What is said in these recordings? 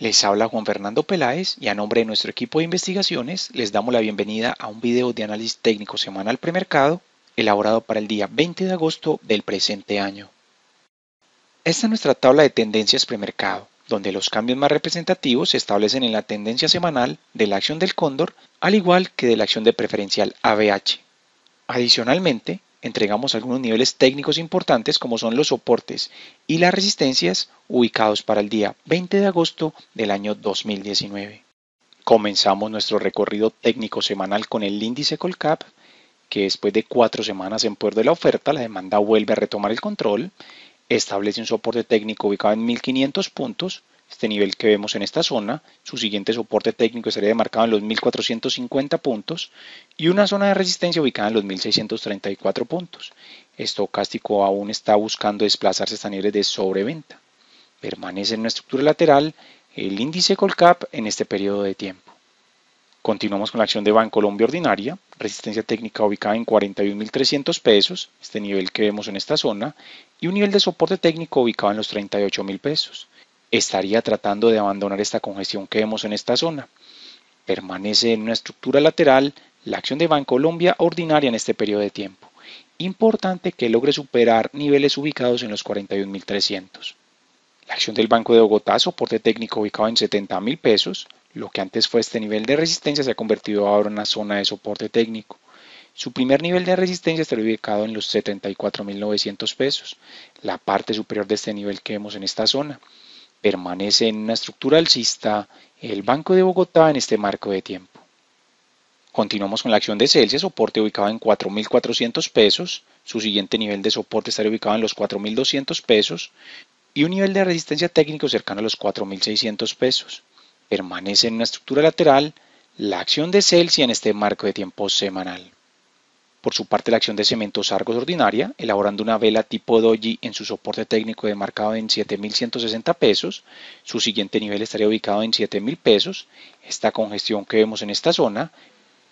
Les habla Juan Fernando Peláez y a nombre de nuestro equipo de investigaciones les damos la bienvenida a un video de análisis técnico semanal premercado elaborado para el día 20 de agosto del presente año. Esta es nuestra tabla de tendencias premercado, donde los cambios más representativos se establecen en la tendencia semanal de la acción del cóndor, al igual que de la acción de preferencial ABH. Adicionalmente, entregamos algunos niveles técnicos importantes como son los soportes y las resistencias ubicados para el día 20 de agosto del año 2019. Comenzamos nuestro recorrido técnico semanal con el índice Colcap, que después de cuatro semanas en puerto de la oferta, la demanda vuelve a retomar el control, establece un soporte técnico ubicado en 1500 puntos, este nivel que vemos en esta zona, su siguiente soporte técnico estaría demarcado en los 1450 puntos y una zona de resistencia ubicada en los 1634 puntos. Estocástico aún está buscando desplazarse hasta niveles de sobreventa. Permanece en una estructura lateral el índice Colcap en este periodo de tiempo. Continuamos con la acción de Banco Colombia Ordinaria, resistencia técnica ubicada en 41.300 pesos, este nivel que vemos en esta zona, y un nivel de soporte técnico ubicado en los 38.000 pesos estaría tratando de abandonar esta congestión que vemos en esta zona. Permanece en una estructura lateral la acción de Banco Colombia ordinaria en este periodo de tiempo. Importante que logre superar niveles ubicados en los 41.300. La acción del Banco de Bogotá, soporte técnico ubicado en 70.000 pesos, lo que antes fue este nivel de resistencia se ha convertido ahora en una zona de soporte técnico. Su primer nivel de resistencia estará ubicado en los 74.900 pesos, la parte superior de este nivel que vemos en esta zona permanece en una estructura alcista el Banco de Bogotá en este marco de tiempo. Continuamos con la acción de Celsius, soporte ubicado en 4.400 pesos, su siguiente nivel de soporte estaría ubicado en los 4.200 pesos y un nivel de resistencia técnico cercano a los 4.600 pesos. Permanece en una estructura lateral la acción de Celsius en este marco de tiempo semanal. Por su parte, la acción de Cementos Argos Ordinaria, elaborando una vela tipo doji en su soporte técnico demarcado en 7.160 pesos, su siguiente nivel estaría ubicado en 7.000 pesos, esta congestión que vemos en esta zona,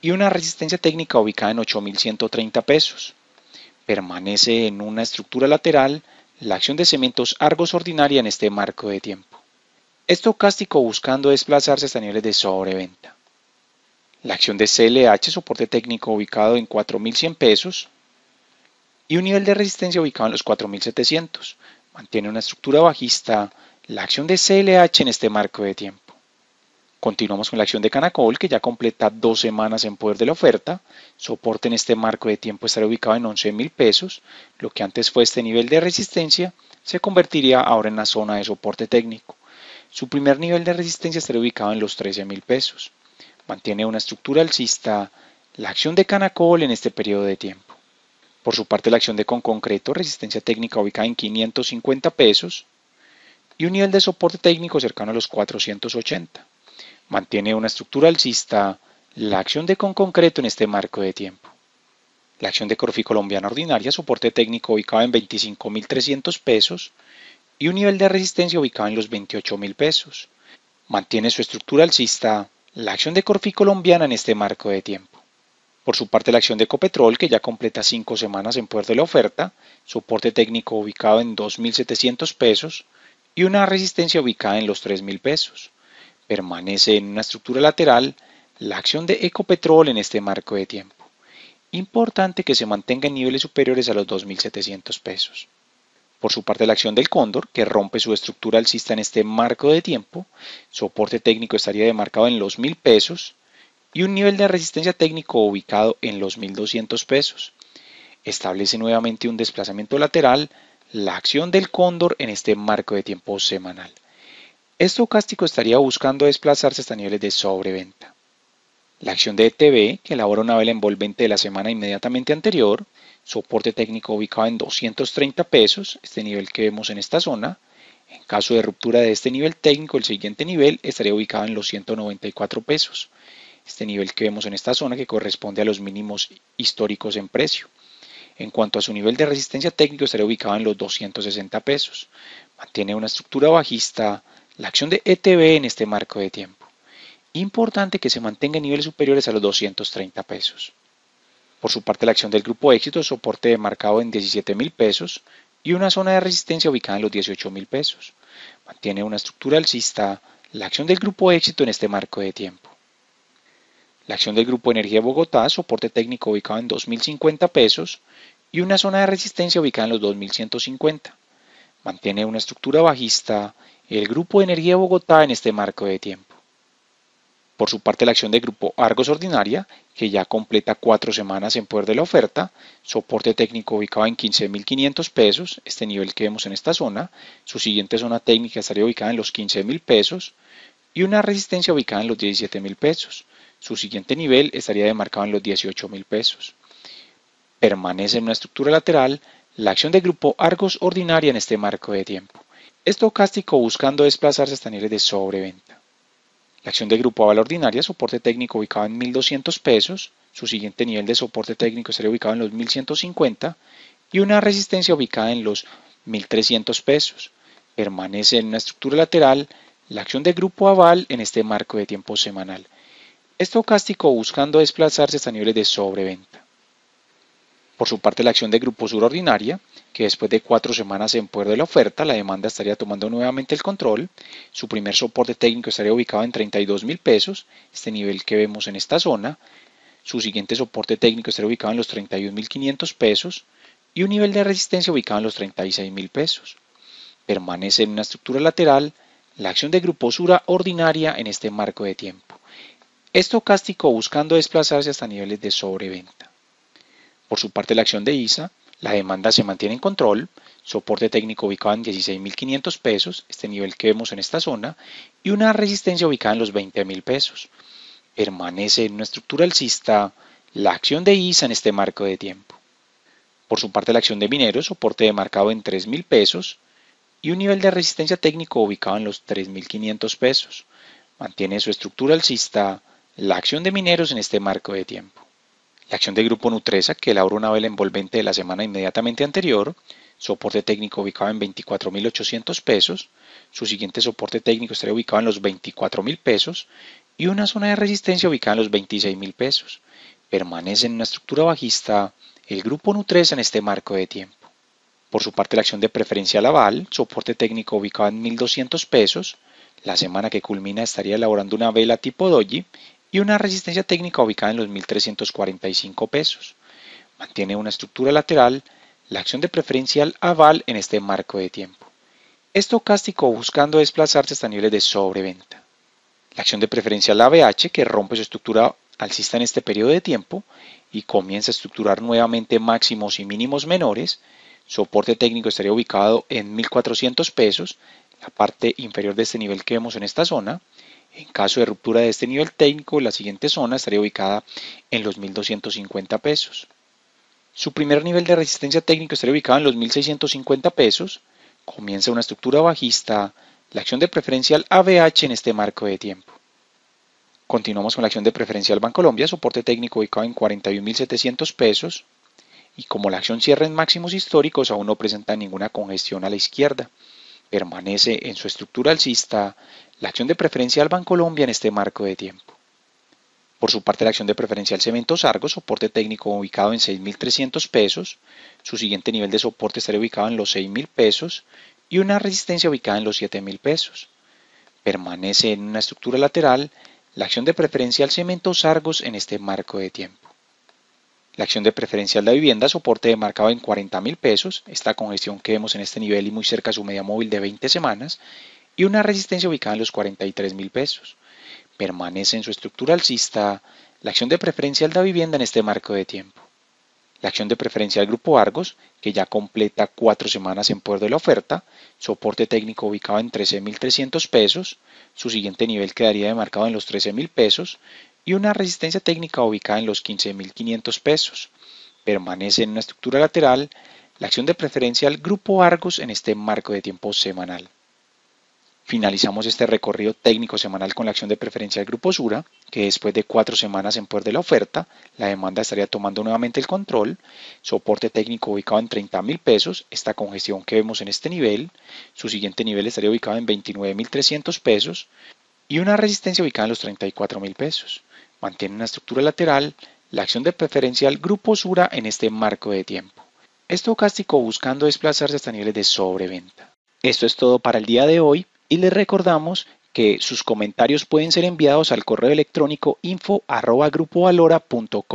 y una resistencia técnica ubicada en 8.130 pesos. Permanece en una estructura lateral la acción de Cementos Argos Ordinaria en este marco de tiempo. Estocástico buscando desplazarse hasta niveles de sobreventa la acción de CLH, soporte técnico ubicado en 4.100 pesos y un nivel de resistencia ubicado en los 4.700. Mantiene una estructura bajista la acción de CLH en este marco de tiempo. Continuamos con la acción de Canacol, que ya completa dos semanas en poder de la oferta. Soporte en este marco de tiempo estará ubicado en $11,000. pesos. Lo que antes fue este nivel de resistencia se convertiría ahora en la zona de soporte técnico. Su primer nivel de resistencia estará ubicado en los $13,000 pesos. Mantiene una estructura alcista la acción de Canacol en este periodo de tiempo. Por su parte, la acción de Con Concreto, resistencia técnica ubicada en 550 pesos y un nivel de soporte técnico cercano a los 480. Mantiene una estructura alcista la acción de Con Concreto en este marco de tiempo. La acción de Corfi Colombiana Ordinaria, soporte técnico ubicado en 25.300 pesos y un nivel de resistencia ubicado en los 28.000 pesos. Mantiene su estructura alcista la acción de Corfi colombiana en este marco de tiempo. Por su parte, la acción de Ecopetrol que ya completa cinco semanas en poder de la oferta, soporte técnico ubicado en 2.700 pesos y una resistencia ubicada en los 3.000 pesos. Permanece en una estructura lateral la acción de Ecopetrol en este marco de tiempo. Importante que se mantenga en niveles superiores a los 2.700 pesos. Por su parte, la acción del cóndor, que rompe su estructura alcista en este marco de tiempo, soporte técnico estaría demarcado en los 1000 pesos y un nivel de resistencia técnico ubicado en los 1200 pesos. Establece nuevamente un desplazamiento lateral la acción del cóndor en este marco de tiempo semanal. Estocástico estaría buscando desplazarse hasta niveles de sobreventa. La acción de ETB, que elabora una vela envolvente de la semana inmediatamente anterior, soporte técnico ubicado en 230 pesos, este nivel que vemos en esta zona. En caso de ruptura de este nivel técnico, el siguiente nivel estaría ubicado en los 194 pesos, este nivel que vemos en esta zona que corresponde a los mínimos históricos en precio. En cuanto a su nivel de resistencia técnico, estaría ubicado en los 260 pesos. Mantiene una estructura bajista la acción de ETB en este marco de tiempo. Importante que se mantenga en niveles superiores a los 230 pesos. Por su parte, la acción del grupo éxito, soporte marcado en 17 pesos y una zona de resistencia ubicada en los $18,000. pesos. Mantiene una estructura alcista la acción del grupo éxito en este marco de tiempo. La acción del grupo Energía Bogotá, soporte técnico ubicado en 2.050 pesos y una zona de resistencia ubicada en los 2.150. Mantiene una estructura bajista el grupo Energía Bogotá en este marco de tiempo. Por su parte, la acción de grupo Argos Ordinaria, que ya completa cuatro semanas en poder de la oferta, soporte técnico ubicado en 15.500 pesos, este nivel que vemos en esta zona, su siguiente zona técnica estaría ubicada en los 15.000 pesos y una resistencia ubicada en los 17.000 pesos. Su siguiente nivel estaría demarcado en los 18.000 pesos. Permanece en una estructura lateral la acción de grupo Argos Ordinaria en este marco de tiempo. Estocástico buscando desplazarse hasta niveles de sobreventa. La acción de grupo aval ordinaria, soporte técnico ubicado en 1.200 pesos, su siguiente nivel de soporte técnico estaría ubicado en los 1.150 y una resistencia ubicada en los 1.300 pesos. Permanece en una estructura lateral la acción de grupo aval en este marco de tiempo semanal. Estocástico buscando desplazarse hasta niveles de sobreventa. Por su parte, la acción de Grupo Sur Ordinaria, que después de cuatro semanas en poder de la oferta, la demanda estaría tomando nuevamente el control. Su primer soporte técnico estaría ubicado en 32 mil pesos, este nivel que vemos en esta zona. Su siguiente soporte técnico estaría ubicado en los $31,500 pesos y un nivel de resistencia ubicado en los $36,000. mil pesos. Permanece en una estructura lateral la acción de Grupo Sur ordinaria en este marco de tiempo. Estocástico buscando desplazarse hasta niveles de sobreventa. Por su parte, la acción de ISA, la demanda se mantiene en control, soporte técnico ubicado en 16.500 pesos, este nivel que vemos en esta zona, y una resistencia ubicada en los 20.000 pesos. Permanece en una estructura alcista la acción de ISA en este marco de tiempo. Por su parte, la acción de mineros, soporte demarcado en 3.000 pesos y un nivel de resistencia técnico ubicado en los 3.500 pesos. Mantiene su estructura alcista la acción de mineros en este marco de tiempo la acción de grupo Nutresa que elabora una vela envolvente de la semana inmediatamente anterior, soporte técnico ubicado en 24.800 pesos, su siguiente soporte técnico estaría ubicado en los 24.000 pesos y una zona de resistencia ubicada en los 26.000 pesos. Permanece en una estructura bajista el grupo Nutresa en este marco de tiempo. Por su parte, la acción de preferencia Laval, soporte técnico ubicado en 1.200 pesos, la semana que culmina estaría elaborando una vela tipo doji y una resistencia técnica ubicada en los 1.345 pesos. Mantiene una estructura lateral, la acción de preferencial aval en este marco de tiempo. Estocástico buscando desplazarse hasta niveles de sobreventa. La acción de preferencial ABH que rompe su estructura alcista en este periodo de tiempo y comienza a estructurar nuevamente máximos y mínimos menores. Soporte técnico estaría ubicado en 1400 pesos, la parte inferior de este nivel que vemos en esta zona, en caso de ruptura de este nivel técnico, la siguiente zona estaría ubicada en los 1.250 pesos. Su primer nivel de resistencia técnico estaría ubicado en los 1.650 pesos. Comienza una estructura bajista, la acción de preferencial ABH en este marco de tiempo. Continuamos con la acción de preferencial Bancolombia, soporte técnico ubicado en 41.700 pesos. Y como la acción cierra en máximos históricos, aún no presenta ninguna congestión a la izquierda. Permanece en su estructura alcista la acción de preferencial Colombia en este marco de tiempo. Por su parte, la acción de preferencial Cementos Argos, soporte técnico ubicado en 6.300 pesos, su siguiente nivel de soporte estaría ubicado en los 6.000 pesos y una resistencia ubicada en los 7.000 pesos. Permanece en una estructura lateral la acción de preferencial Cementos Argos en este marco de tiempo. La acción de preferencial de la vivienda, soporte demarcado en 40.000 pesos, esta congestión que vemos en este nivel y muy cerca a su media móvil de 20 semanas, y una resistencia ubicada en los 43,000 mil pesos. Permanece en su estructura alcista la acción de al da vivienda en este marco de tiempo. La acción de preferencia al Grupo Argos, que ya completa cuatro semanas en poder de la oferta, soporte técnico ubicado en 13.300 pesos, su siguiente nivel quedaría demarcado en los 13.000 pesos y una resistencia técnica ubicada en los 15.500 pesos. Permanece en una estructura lateral la acción de preferencia al Grupo Argos en este marco de tiempo semanal finalizamos este recorrido técnico semanal con la acción de preferencia del Grupo Sura, que después de cuatro semanas en poder de la oferta, la demanda estaría tomando nuevamente el control, soporte técnico ubicado en 30,000 mil pesos, esta congestión que vemos en este nivel, su siguiente nivel estaría ubicado en 29.300 pesos y una resistencia ubicada en los 34,000 mil pesos. Mantiene una estructura lateral, la acción de Preferencial Grupo Sura en este marco de tiempo. Estocástico buscando desplazarse hasta niveles de sobreventa. Esto es todo para el día de hoy y les recordamos que sus comentarios pueden ser enviados al correo electrónico info.grupovalora.com.co.